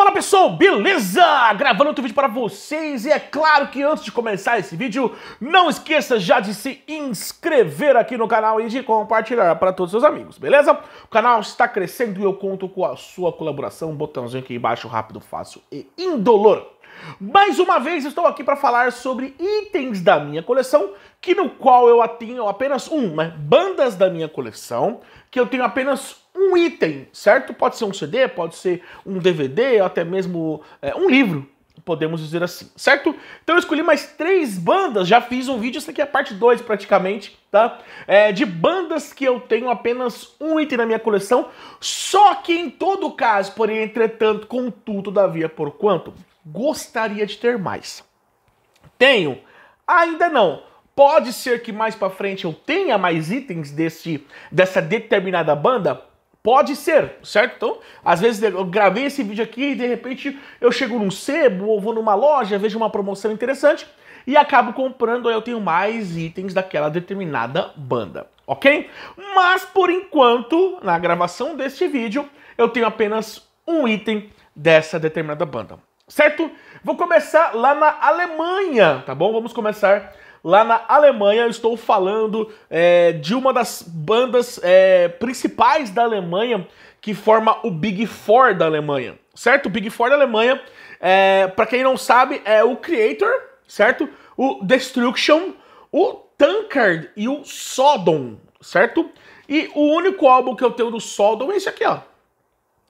Fala pessoal, beleza? Gravando outro vídeo para vocês e é claro que antes de começar esse vídeo, não esqueça já de se inscrever aqui no canal e de compartilhar para todos os seus amigos, beleza? O canal está crescendo e eu conto com a sua colaboração, botãozinho aqui embaixo, rápido, fácil e indolor. Mais uma vez estou aqui para falar sobre itens da minha coleção, que no qual eu tenho apenas um, né? Bandas da minha coleção, que eu tenho apenas um item, certo? Pode ser um CD, pode ser um DVD, ou até mesmo é, um livro, podemos dizer assim, certo? Então eu escolhi mais três bandas, já fiz um vídeo, isso aqui é a parte 2 praticamente, tá? É, de bandas que eu tenho apenas um item na minha coleção, só que em todo caso, porém, entretanto, contudo, todavia, quanto Gostaria de ter mais. Tenho? Ainda não. Pode ser que mais para frente eu tenha mais itens desse, dessa determinada banda? Pode ser, certo? Então, às vezes eu gravei esse vídeo aqui e de repente eu chego num sebo ou vou numa loja, vejo uma promoção interessante e acabo comprando, aí eu tenho mais itens daquela determinada banda, ok? Mas por enquanto, na gravação deste vídeo, eu tenho apenas um item dessa determinada banda certo? Vou começar lá na Alemanha, tá bom? Vamos começar lá na Alemanha. Eu estou falando é, de uma das bandas é, principais da Alemanha que forma o Big Four da Alemanha, certo? O Big Four da Alemanha, é, para quem não sabe, é o Creator, certo? O Destruction, o Tankard e o Sodom, certo? E o único álbum que eu tenho do Sodom é esse aqui, ó.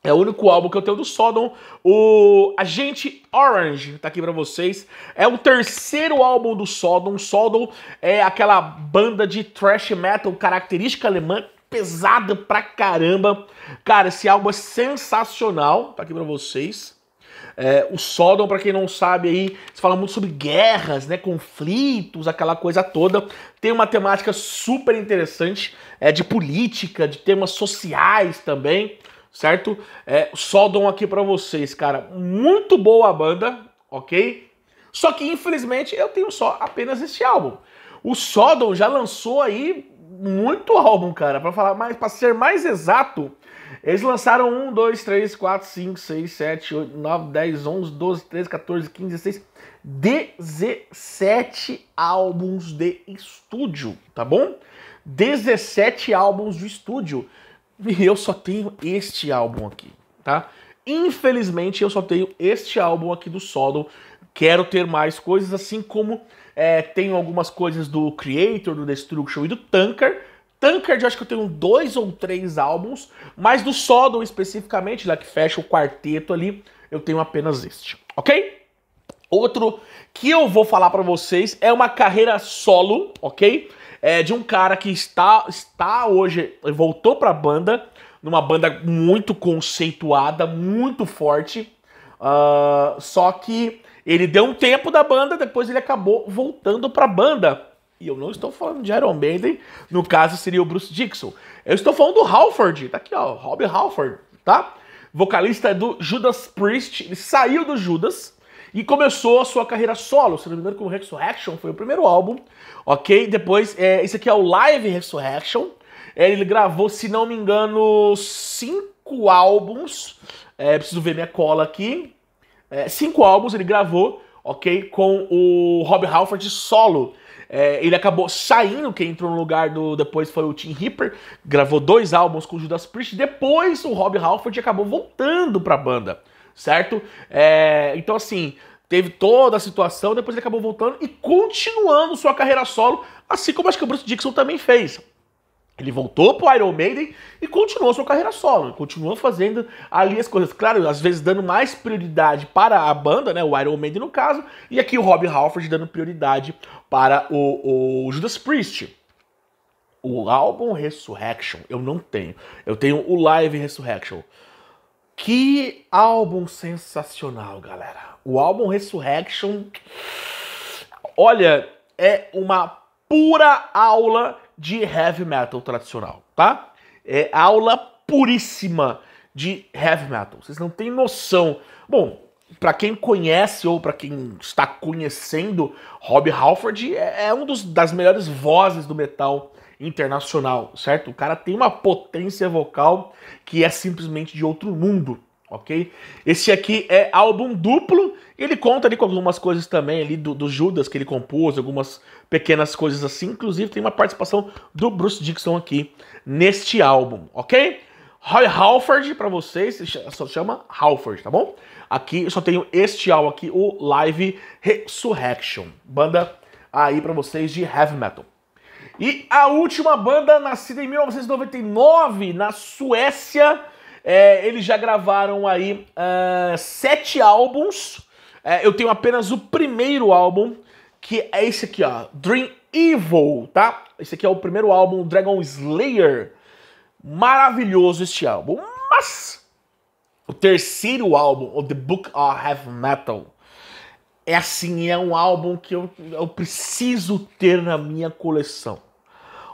É o único álbum que eu tenho do Sodom. O Agente Orange tá aqui para vocês. É o terceiro álbum do Sodom. Sodom é aquela banda de thrash metal característica alemã, pesada pra caramba. Cara, esse álbum é sensacional. Tá aqui para vocês. É, o Sodom, para quem não sabe aí, se fala muito sobre guerras, né, conflitos, aquela coisa toda. Tem uma temática super interessante, é de política, de temas sociais também certo? É, Sodom aqui para vocês, cara. Muito boa a banda, ok? Só que infelizmente eu tenho só apenas este álbum. O Sodom já lançou aí muito álbum, cara. Para falar mais, para ser mais exato, eles lançaram 1, 2, 3, 4, 5, 6, 7, 8, 9, 10, 11, 12, 13, 14, 15, 16, 17 álbuns de estúdio, tá bom? 17 álbuns de estúdio. E eu só tenho este álbum aqui, tá? Infelizmente, eu só tenho este álbum aqui do Sodom. Quero ter mais coisas, assim como é, tenho algumas coisas do Creator, do Destruction e do Tanker. eu acho que eu tenho dois ou três álbuns, mas do Sodom especificamente, lá que fecha o quarteto ali, eu tenho apenas este, ok? Outro que eu vou falar para vocês é uma carreira solo, ok? é, de um cara que está, está hoje, voltou para a banda, numa banda muito conceituada, muito forte. Uh, só que ele deu um tempo da banda, depois ele acabou voltando para a banda. E eu não estou falando de Iron Maiden, no caso seria o Bruce Dixon. Eu estou falando do Halford, tá aqui ó, Rob Halford, tá? Vocalista do Judas Priest, ele saiu do Judas, e começou a sua carreira solo, se não me engano, com Resurrection, foi o primeiro álbum, ok? Depois, é, esse aqui é o Live Resurrection, é, ele gravou, se não me engano, cinco álbuns, é, preciso ver minha cola aqui, é, cinco álbuns ele gravou, ok? Com o Rob Halford solo. É, ele acabou saindo, quem entrou no lugar do. Depois foi o Tim Ripper, gravou dois álbuns com o Judas Priest. Depois o Rob Halford acabou voltando pra banda certo? É, então, assim, teve toda a situação, depois ele acabou voltando e continuando sua carreira solo, assim como acho que o Bruce Dixon também fez. Ele voltou pro Iron Maiden e continuou sua carreira solo, continuou fazendo ali as coisas, claro, às vezes dando mais prioridade para a banda, né, o Iron Maiden no caso, e aqui o Rob Halford dando prioridade para o, o Judas Priest. O álbum Resurrection eu não tenho, eu tenho o Live Resurrection. Que álbum sensacional, galera. O álbum Resurrection, olha, é uma pura aula de heavy metal tradicional, tá? É aula puríssima de heavy metal. Vocês não têm noção. Bom, para quem conhece ou para quem está conhecendo, Rob Halford é, é um dos, das melhores vozes do metal internacional, certo? O cara tem uma potência vocal que é simplesmente de outro mundo, ok? Esse aqui é álbum duplo, ele conta ali com algumas coisas também ali do, do Judas que ele compôs, algumas pequenas coisas assim, inclusive tem uma participação do Bruce Dixon aqui neste álbum, ok? Roy Halford para vocês, só chama Halford, tá bom? Aqui eu só tenho este álbum aqui, o Live Resurrection, banda aí para vocês de heavy metal. E a última banda, nascida em 1999, na Suécia, é, eles já gravaram aí uh, sete álbuns. É, eu tenho apenas o primeiro álbum, que é esse aqui, ó, Dream Evil, tá? Esse aqui é o primeiro álbum, Dragon Slayer. Maravilhoso este álbum. Mas o terceiro álbum, o The Book of Heavy Metal, é assim, é um álbum que eu, eu preciso ter na minha coleção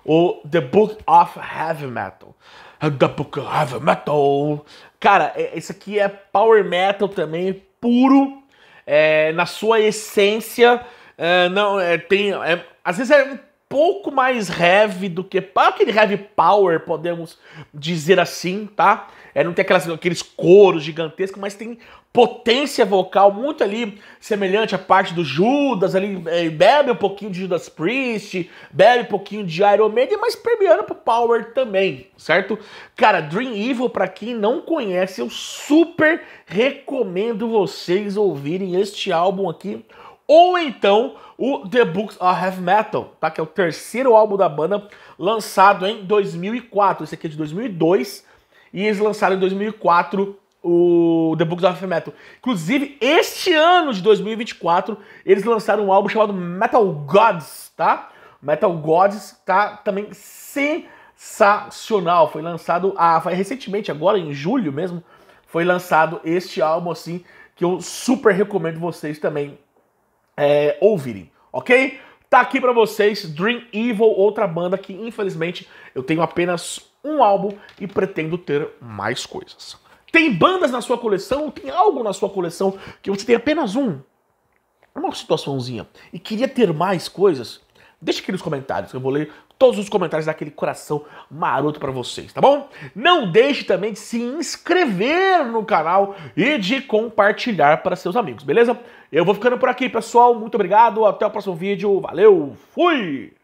o The Book of Heavy Metal. The Book of Heavy Metal. Cara, esse é, aqui é power metal também, puro, é, na sua essência. É, não, é, tem, é, às vezes é um pouco mais heavy do que. Aquele heavy power, podemos dizer assim, tá? É, não tem aquelas, aqueles coros gigantescos, mas tem potência vocal muito ali semelhante à parte do Judas, ali é, bebe um pouquinho de Judas Priest, bebe um pouquinho de Iron Maiden, mas permeando pro Power também, certo? Cara, Dream Evil, para quem não conhece, eu super recomendo vocês ouvirem este álbum aqui ou então o The Books of Heavy Metal, tá? que é o terceiro álbum da banda, lançado em 2004. Esse aqui é de 2002 e eles lançaram em 2004 o The Books of Heavy Metal. Inclusive, este ano de 2024, eles lançaram um álbum chamado Metal Gods, tá? Metal Gods tá também sensacional. Foi lançado a, foi recentemente, agora em julho mesmo, foi lançado este álbum assim que eu super recomendo vocês também é, ouvirem, ok? Tá aqui para vocês Dream Evil, outra banda que infelizmente eu tenho apenas um álbum e pretendo ter mais coisas. Tem bandas na sua coleção? Tem algo na sua coleção que você tem apenas um? Uma situaçãozinha e queria ter mais coisas? Deixa aqui nos comentários, eu vou ler todos os comentários daquele coração maroto para vocês, tá bom? Não deixe também de se inscrever no canal e de compartilhar para seus amigos, beleza? Eu vou ficando por aqui, pessoal. Muito obrigado, até o próximo vídeo. Valeu, fui!